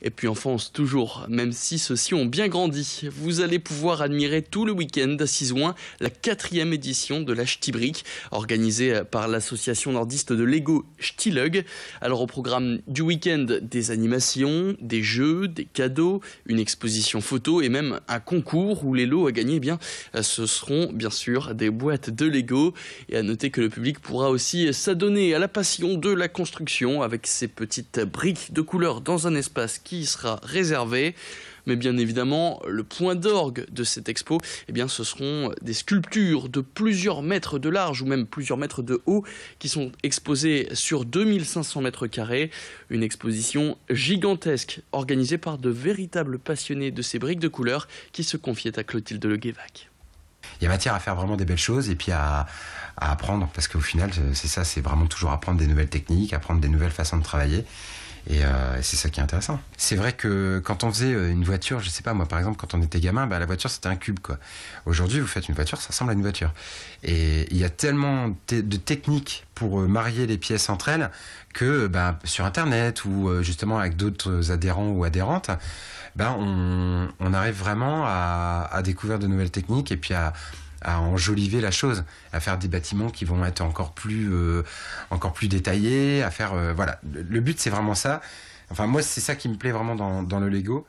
Et puis en France, toujours, même si ceux-ci ont bien grandi. Vous allez pouvoir admirer tout le week-end à Cisouin la quatrième édition de la Ch'tibrique, organisée par l'association nordiste de Lego Ch'tilug. Alors au programme du week-end, des animations, des jeux, des cadeaux, une exposition photo et même un concours où les lots à gagner, eh bien, ce seront bien sûr des boîtes de Lego. Et à noter que le public pourra aussi s'adonner à la passion de la construction avec ses petites briques de couleur dans un espace qui sera réservé. Mais bien évidemment, le point d'orgue de cette expo, et eh bien, ce seront des sculptures de plusieurs mètres de large ou même plusieurs mètres de haut qui sont exposées sur 2500 mètres carrés. Une exposition gigantesque organisée par de véritables passionnés de ces briques de couleur qui se confiaient à Clotilde Le Guévac il y a matière à faire vraiment des belles choses et puis à apprendre parce qu'au final c'est ça c'est vraiment toujours apprendre des nouvelles techniques apprendre des nouvelles façons de travailler euh, et c'est ça qui est intéressant. C'est vrai que quand on faisait euh, une voiture, je sais pas moi, par exemple, quand on était gamin, bah, la voiture c'était un cube quoi. Aujourd'hui, vous faites une voiture, ça ressemble à une voiture. Et il y a tellement de techniques pour euh, marier les pièces entre elles que bah, sur Internet ou justement avec d'autres adhérents ou adhérentes, bah, on, arrive vraiment à, à découvrir de nouvelles techniques et puis à à enjoliver la chose, à faire des bâtiments qui vont être encore plus, euh, encore plus détaillés, à faire, euh, voilà. Le, but, c'est vraiment ça. Enfin, moi, c'est ça qui me plaît vraiment dans, dans le Lego.